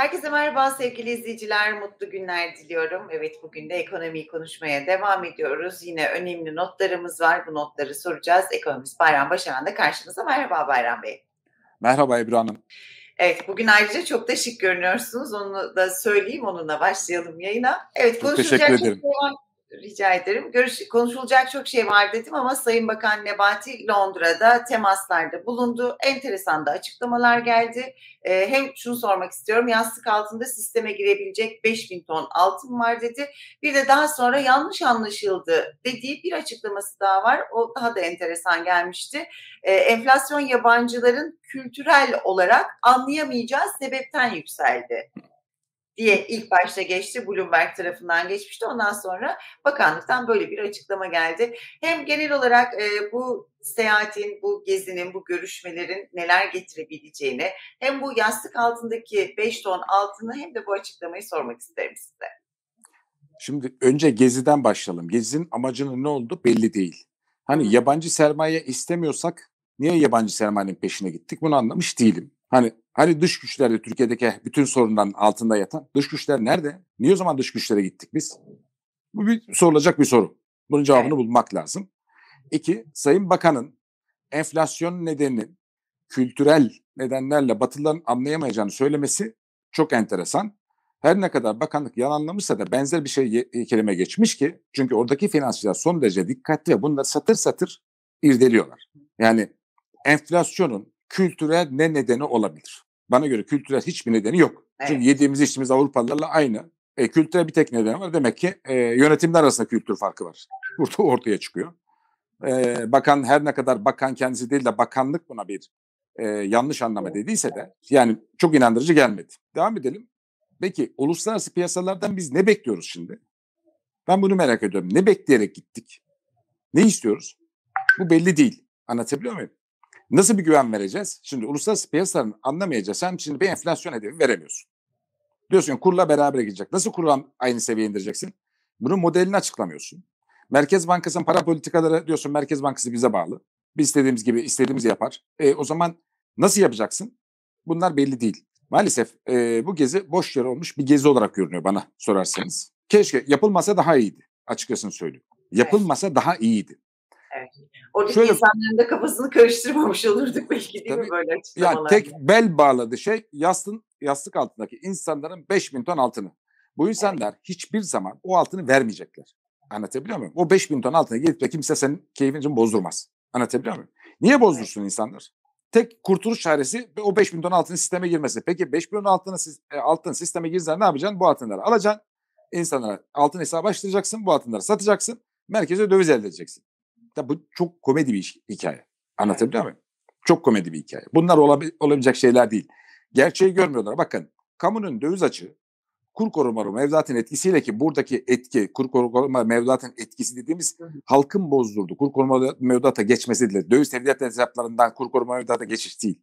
Herkese merhaba sevgili izleyiciler. Mutlu günler diliyorum. Evet bugün de ekonomiyi konuşmaya devam ediyoruz. Yine önemli notlarımız var. Bu notları soracağız. Ekonomist Bayram Başaran da karşımıza. Merhaba Bayram Bey. Merhaba Ebru Hanım. Evet bugün ayrıca çok da şık görünüyorsunuz. Onu da söyleyeyim onunla başlayalım yayına. Evet çok teşekkür ederim. Çok Rica ederim. Görüş, konuşulacak çok şey var dedim ama Sayın Bakan Nebati Londra'da temaslarda bulundu. Enteresan da açıklamalar geldi. Ee, hem şunu sormak istiyorum. Yastık altında sisteme girebilecek 5000 ton altın var dedi. Bir de daha sonra yanlış anlaşıldı dediği bir açıklaması daha var. O daha da enteresan gelmişti. Ee, enflasyon yabancıların kültürel olarak anlayamayacağı sebepten yükseldi diye ilk başta geçti. Bloomberg tarafından geçmişti. Ondan sonra bakanlıktan böyle bir açıklama geldi. Hem genel olarak e, bu seyahatin, bu gezinin, bu görüşmelerin neler getirebileceğini hem bu yastık altındaki 5 ton altını hem de bu açıklamayı sormak isterim size. Şimdi önce geziden başlayalım. Gezinin amacının ne oldu belli değil. Hani yabancı sermaye istemiyorsak niye yabancı sermayenin peşine gittik bunu anlamış değilim. Hani Hani dış güçlerde Türkiye'deki bütün sorunların altında yatan. Dış güçler nerede? Niye o zaman dış güçlere gittik biz? Bu bir sorulacak bir soru. Bunun cevabını bulmak lazım. İki, Sayın Bakan'ın enflasyon nedeni kültürel nedenlerle Batılıların anlayamayacağını söylemesi çok enteresan. Her ne kadar bakanlık yalanlamışsa da benzer bir şey e, kelime geçmiş ki çünkü oradaki finansçılar son derece dikkatli ve bunları satır satır irdeliyorlar. Yani enflasyonun kültürel ne nedeni olabilir? Bana göre kültürel hiçbir nedeni yok. Evet. Çünkü yediğimiz içtiğimiz Avrupalılarla aynı. E, kültüre bir tek neden var. Demek ki e, yönetimler arasında kültür farkı var. Burada ortaya çıkıyor. E, bakan her ne kadar bakan kendisi değil de bakanlık buna bir e, yanlış anlama dediyse de yani çok inandırıcı gelmedi. Devam edelim. Peki uluslararası piyasalardan biz ne bekliyoruz şimdi? Ben bunu merak ediyorum. Ne bekleyerek gittik? Ne istiyoruz? Bu belli değil. Anlatabiliyor muyum? Nasıl bir güven vereceğiz? Şimdi uluslararası piyasaların anlamayacağız sen şimdi bir enflasyon hedefi veremiyorsun. Diyorsun ki kurla beraber gidecek. Nasıl kurla aynı seviyeye indireceksin? Bunun modelini açıklamıyorsun. Merkez Bankası'nın para politikaları diyorsun Merkez Bankası bize bağlı. Biz istediğimiz gibi istediğimizi yapar. E, o zaman nasıl yapacaksın? Bunlar belli değil. Maalesef e, bu gezi boş yere olmuş bir gezi olarak görünüyor bana sorarsanız. Keşke yapılmasa daha iyiydi açıkçası söylüyorum. Yapılmasa daha iyiydi. Evet. Oradaki Şöyle, insanların da kafasını karıştırmamış olurduk belki değil tabii, mi böyle açıklamalar? Yani tek bel bağladı şey yastın, yastık altındaki insanların 5000 ton altını. Bu insanlar evet. hiçbir zaman o altını vermeyecekler. Anlatabiliyor muyum? O 5000 ton altına gelip de kimse senin keyfini bozdurmaz. Anlatabiliyor muyum? Niye bozdursun evet. insanlar? Tek kurtuluş çaresi o 5000 ton altının sisteme girmesi. Peki 5000 ton altını, e, altın sisteme girsen ne yapacaksın? Bu altınları alacaksın. insanlara altın hesabı açtıracaksın. Bu altınları satacaksın. Merkeze döviz elde edeceksin hatta bu çok komedi bir hikaye. Anlatabiliyor muyum? Çok komedi bir hikaye. Bunlar olabi, olabilecek şeyler değil. Gerçeği görmüyorlar. Bakın kamunun döviz açığı kur koruma mevduatın etkisiyle ki buradaki etki kur koruma mevduatın etkisi dediğimiz halkın bozdurdu. Kur koruma mevduata geçmesi değil. Döviz tevdiat hesaplarından kur koruma mevduata geçiş değil.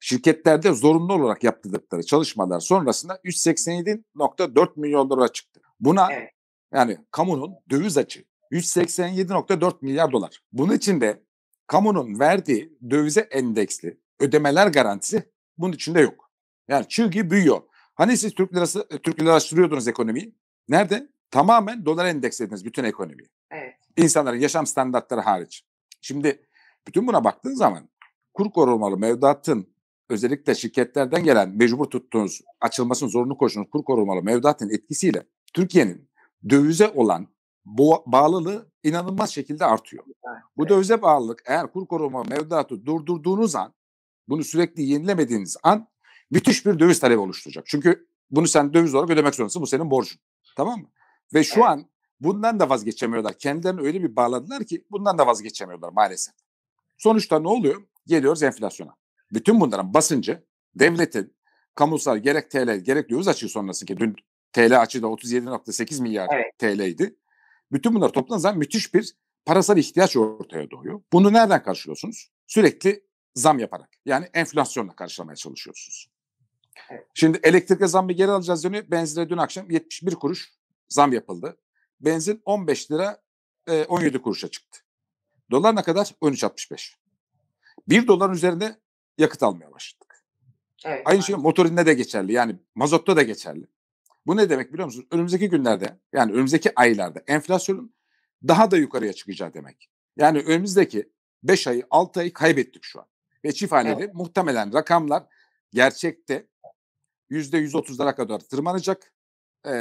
Şirketlerde zorunlu olarak yaptırdıkları çalışmalar sonrasında 387.4 milyon dolara çıktı. Buna evet. yani kamunun döviz açığı 187.4 milyar dolar. Bunun için de kamunun verdiği dövize endeksli ödemeler garantisi bunun içinde yok. Yani çünkü büyüyor. Hani siz Türk lirası e, Türk liralaştırıyordunuz ekonomiyi? Nerede? Tamamen dolar endekslediniz bütün ekonomiyi. Evet. İnsanların yaşam standartları hariç. Şimdi bütün buna baktığın zaman kur korumalı mevduatın özellikle şirketlerden gelen mecbur tuttuğunuz açılmasının zorunlu koşunuz kur korumalı mevduatın etkisiyle Türkiye'nin dövize olan bu bağlılığı inanılmaz şekilde artıyor. Bu dövize bağlılık eğer kur koruma mevduatı durdurduğunuz an, bunu sürekli yenilemediğiniz an müthiş bir döviz talebi oluşturacak. Çünkü bunu sen döviz olarak ödemek zorundasın. Bu senin borcun. Tamam mı? Ve şu evet. an bundan da vazgeçemiyorlar. Kendilerini öyle bir bağladılar ki bundan da vazgeçemiyorlar maalesef. Sonuçta ne oluyor? Geliyoruz enflasyona. Bütün bunların basıncı devletin kamusal gerek TL gerek döviz açığı sonrası ki dün TL açığı da 37.8 milyar evet. TL'ydi. Bütün bunlar toplandığı zaman müthiş bir parasal ihtiyaç ortaya doğuyor. Bunu nereden karşılıyorsunuz? Sürekli zam yaparak. Yani enflasyonla karşılamaya çalışıyorsunuz. Şimdi elektrike bir geri alacağız dönüyor. Benzine dün akşam 71 kuruş zam yapıldı. Benzin 15 lira 17 e, kuruşa çıktı. Dolar ne kadar? 13.65. 1 doların üzerinde yakıt almaya başladık. Evet, Aynı aynen. şey motorinde de geçerli. Yani mazotta da geçerli. Bu ne demek biliyor musunuz? Önümüzdeki günlerde yani önümüzdeki aylarda enflasyonun daha da yukarıya çıkacağı demek. Yani önümüzdeki 5 ayı 6 ayı kaybettik şu an. Ve çift haneli evet. muhtemelen rakamlar gerçekte %130'lara kadar tırmanacak. E,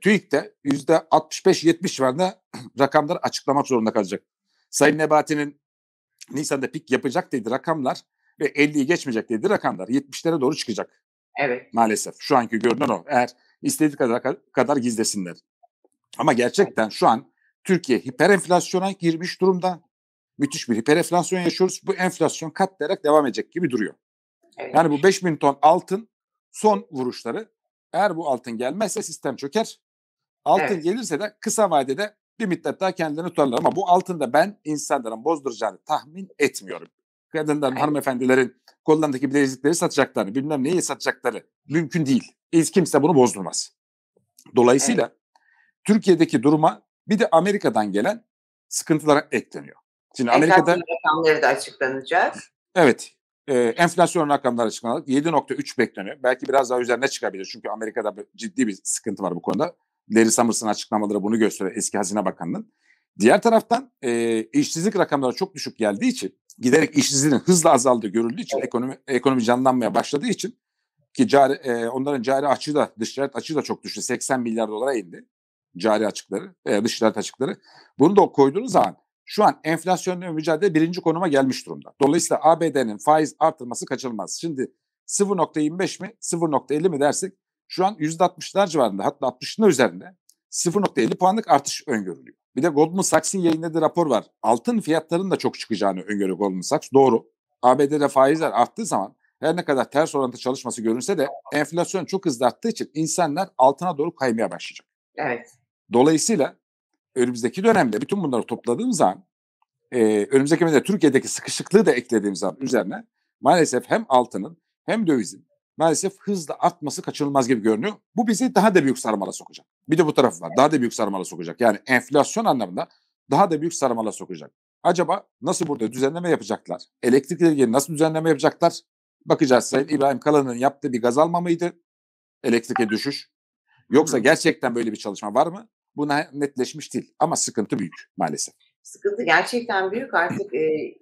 TÜİK'te %65-70 civarında rakamları açıklamak zorunda kalacak. Sayın Nebati'nin Nisan'da pik yapacak dedi rakamlar ve 50'yi geçmeyecek dedi rakamlar 70'lere doğru çıkacak. Evet. Maalesef şu anki görünen o. Eğer istediği kadar, kadar gizlesinler. Ama gerçekten şu an Türkiye hiperenflasyona girmiş durumda. Müthiş bir hiperenflasyon yaşıyoruz. Bu enflasyon katlayarak devam edecek gibi duruyor. Evet. Yani bu 5000 ton altın son vuruşları. Eğer bu altın gelmezse sistem çöker. Altın evet. gelirse de kısa vadede bir müddet daha kendini tutarlar. Ama bu altında ben insanların bozduracağını tahmin etmiyorum. Kadınların, evet. hanımefendilerin kollarındaki bilezikleri satacaklarını, bilmem neyi satacakları mümkün değil kimse bunu bozdurmaz. Dolayısıyla evet. Türkiye'deki duruma bir de Amerika'dan gelen sıkıntılar ekleniyor. Şimdi Amerika'da rakamları da açıklanacak. Evet. E, enflasyon rakamları açıklanacak. 7.3 bekleniyor. Belki biraz daha üzerine çıkabilir. Çünkü Amerika'da ciddi bir sıkıntı var bu konuda. Larry Summers'ın açıklamaları bunu gösteriyor. Eski Hazine Bakanı'nın. Diğer taraftan e, işsizlik rakamları çok düşük geldiği için giderek işsizliğin hızla azaldığı görüldüğü için evet. ekonomi ekonomi canlanmaya başladığı için ki cari, e, onların cari açığı da dış ticaret açığı da çok düştü. 80 milyar dolara indi cari açıkları, e, dış ticaret açıkları. Bunu da koyduğunuz zaman şu an enflasyonla mücadele birinci konuma gelmiş durumda. Dolayısıyla ABD'nin faiz artırması kaçınılmaz. Şimdi 0.25 mi 0.50 mi dersek şu an %60'lar civarında hatta 60'ın üzerinde 0.50 puanlık artış öngörülüyor. Bir de Goldman Sachs'in yayınladığı rapor var. Altın fiyatlarının da çok çıkacağını öngörüyor Goldman Sachs. Doğru. ABD'de faizler arttığı zaman her ne kadar ters orantı çalışması görünse de enflasyon çok hızlı arttığı için insanlar altına doğru kaymaya başlayacak. Evet. Dolayısıyla önümüzdeki dönemde bütün bunları topladığım zaman e, önümüzdeki dönemde Türkiye'deki sıkışıklığı da eklediğim zaman üzerine maalesef hem altının hem dövizin maalesef hızla artması kaçınılmaz gibi görünüyor. Bu bizi daha da büyük sarmala sokacak. Bir de bu tarafı var. Daha da büyük sarmala sokacak. Yani enflasyon anlamında daha da büyük sarmala sokacak. Acaba nasıl burada düzenleme yapacaklar? Elektrikle ilgili nasıl düzenleme yapacaklar? Bakacağız Sayın İbrahim Kalan'ın yaptığı bir gaz alma mıydı? Elektrike düşüş. Yoksa gerçekten böyle bir çalışma var mı? Buna netleşmiş değil ama sıkıntı büyük maalesef. Sıkıntı gerçekten büyük artık e,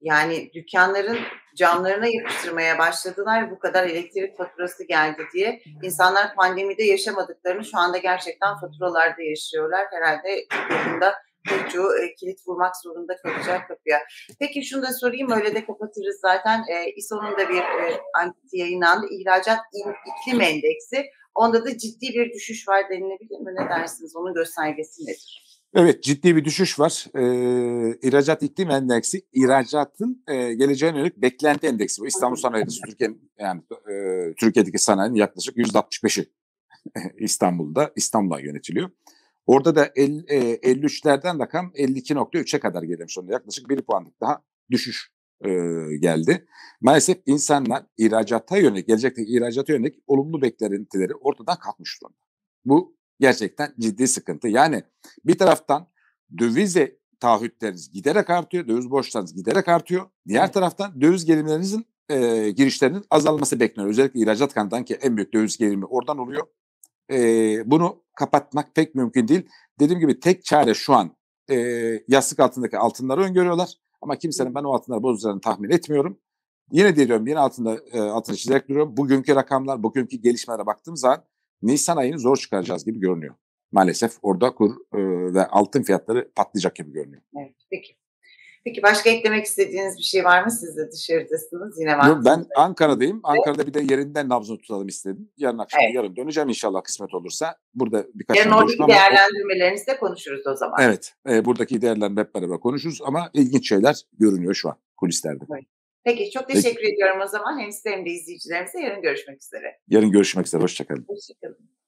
yani dükkanların camlarına yapıştırmaya başladılar bu kadar elektrik faturası geldi diye. İnsanlar pandemide yaşamadıklarını şu anda gerçekten faturalarda yaşıyorlar. Herhalde yakında çocuğu e, kilit vurmak zorunda kalacak kapıya. Peki şunu da sorayım öyle de kapatırız zaten. E, İSO'nun da bir e, anketi yayınlandı. İhracat iklim endeksi. Onda da ciddi bir düşüş var denilebilir mi? Ne dersiniz? Onun göstergesi nedir? Evet ciddi bir düşüş var. E, ihracat iklim endeksi, ihracatın e, geleceğe yönelik beklenti endeksi. Bu İstanbul Sanayi Endeksi Türkiye'nin yani e, Türkiye'deki sanayinin yaklaşık %65'i İstanbul'da, İstanbul'a yönetiliyor. Orada da 50, e, 53'lerden rakam 52.3'e kadar gelmiş onda. Yaklaşık 1 puanlık daha düşüş e, geldi. Maalesef insanlar ihracata yönelik, gelecekte ihracata yönelik olumlu beklentileri ortadan kalkmış durumda. Bu gerçekten ciddi sıkıntı. Yani bir taraftan dövize taahhütleriniz giderek artıyor, döviz borçlarınız giderek artıyor. Diğer taraftan döviz gelimlerinizin e, girişlerinin azalması bekleniyor. Özellikle ihracat kanından ki en büyük döviz gelimi oradan oluyor e, bunu kapatmak pek mümkün değil. Dediğim gibi tek çare şu an e, yastık altındaki altınları öngörüyorlar. Ama kimsenin ben o altınları bozacağını tahmin etmiyorum. Yine diyorum yine altında e, altını çizerek duruyorum. Bugünkü rakamlar, bugünkü gelişmelere baktığım zaman Nisan ayını zor çıkaracağız gibi görünüyor. Maalesef orada kur e, ve altın fiyatları patlayacak gibi görünüyor. Evet, peki. Peki başka eklemek istediğiniz bir şey var mı? Siz de dışarıdasınız yine var. ben Ankara'dayım. Ankara'da bir de yerinden nabzını tutalım istedim. Yarın akşam evet. yarın döneceğim inşallah kısmet olursa. Burada birkaç yarın oradaki değerlendirmelerinizi de konuşuruz o zaman. Evet. E, buradaki değerlendirme hep beraber konuşuruz ama ilginç şeyler görünüyor şu an kulislerde. Peki çok teşekkür Peki. ediyorum o zaman hem size hem de izleyicilerimize. Yarın görüşmek üzere. Yarın görüşmek üzere. Hoşçakalın. Hoşçakalın.